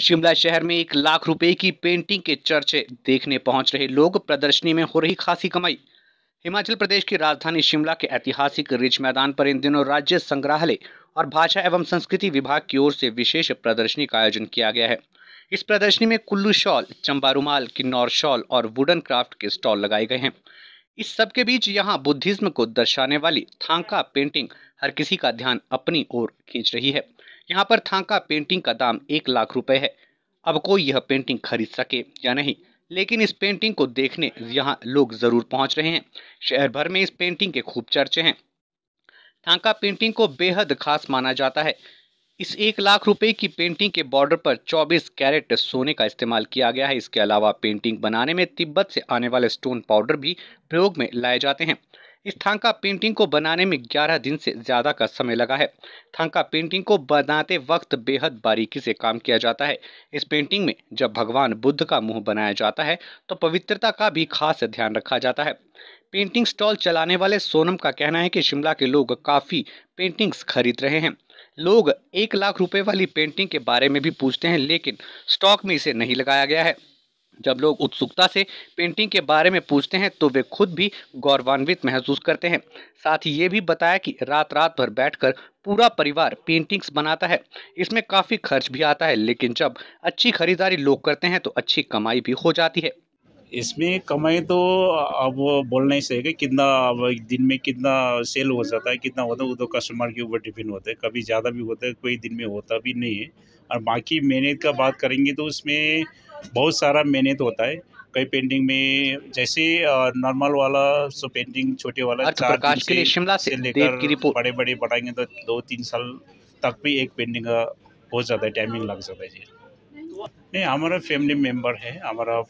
शिमला शहर में एक लाख रुपए की पेंटिंग के चर्चे देखने पहुंच रहे लोग प्रदर्शनी में हो रही खासी कमाई हिमाचल प्रदेश की राजधानी शिमला के ऐतिहासिक रिज मैदान पर इन दिनों राज्य संग्रहालय और भाषा एवं संस्कृति विभाग की ओर से विशेष प्रदर्शनी का आयोजन किया गया है इस प्रदर्शनी में कुल्लू शॉल चंबा रुमाल किन्नौर शॉल और वुडन क्राफ्ट के स्टॉल लगाए गए हैं इस सब के बीच यहाँ बुद्धिज्म को दर्शाने वाली थांका पेंटिंग हर किसी का ध्यान अपनी ओर खींच रही है यहाँ पर थांका पेंटिंग का दाम एक लाख रुपए है अब कोई यह पेंटिंग खरीद सके या नहीं लेकिन इस पेंटिंग को देखने यहाँ लोग ज़रूर पहुंच रहे हैं शहर भर में इस पेंटिंग के खूब चर्चे हैं थांका पेंटिंग को बेहद खास माना जाता है इस एक लाख रुपए की पेंटिंग के बॉर्डर पर 24 कैरेट सोने का इस्तेमाल किया गया है इसके अलावा पेंटिंग बनाने में तिब्बत से आने वाले स्टोन पाउडर भी प्रयोग में लाए जाते हैं इस थांका पेंटिंग को बनाने में 11 दिन से ज़्यादा का समय लगा है थांका पेंटिंग को बनाते वक्त बेहद बारीकी से काम किया जाता है इस पेंटिंग में जब भगवान बुद्ध का मुंह बनाया जाता है तो पवित्रता का भी खास ध्यान रखा जाता है पेंटिंग स्टॉल चलाने वाले सोनम का कहना है कि शिमला के लोग काफ़ी पेंटिंग्स खरीद रहे हैं लोग एक लाख रुपए वाली पेंटिंग के बारे में भी पूछते हैं लेकिन स्टॉक में इसे नहीं लगाया गया है जब लोग उत्सुकता से पेंटिंग के बारे में पूछते हैं तो वे खुद भी गौरवान्वित महसूस करते हैं साथ ही ये भी बताया कि रात रात भर बैठकर पूरा परिवार पेंटिंग्स बनाता है इसमें काफ़ी खर्च भी आता है लेकिन जब अच्छी खरीदारी लोग करते हैं तो अच्छी कमाई भी हो जाती है इसमें कमाई तो अब बोल नहीं सकेगा कितना दिन में कितना सेल हो जाता है कितना होता है वो तो कस्टमर के ऊपर डिपेंड होता है कभी ज़्यादा भी होता है कोई दिन में होता भी नहीं है और बाकी मेहनत का बात करेंगे तो उसमें बहुत सारा मेहनत होता है कई पेंटिंग में जैसे नॉर्मल वाला सो पेंटिंग छोटे वाला चार प्रकाश के लिए शिमला से, से लेकर बड़े बड़े बढ़ाएंगे तो दो तीन साल तक भी एक पेंटिंग का हो जाता है टाइमिंग लग जाता है जी नहीं हमारा फैमिली मेंबर है हमारा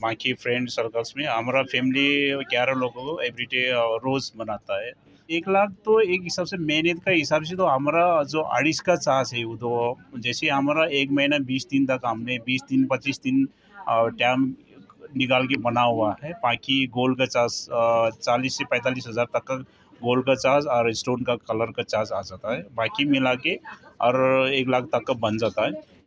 बाकी फ्रेंड सर्कल्स में हमारा फैमिली ग्यारह लोगों को एवरीडे रोज़ बनाता है एक लाख तो एक हिसाब से मेहनत का हिसाब से तो हमारा जो अड़ीस का चांस है वो तो जैसे हमारा एक महीना बीस दिन तक हमने बीस दिन पच्चीस दिन टाइम निकाल के बना हुआ है बाकी गोल का चार्ज चालीस से पैंतालीस हज़ार तक का गोल का चार्ज और स्टोन का कलर का चार्ज आ जाता है बाकी मिला के और एक लाख तक का बन जाता है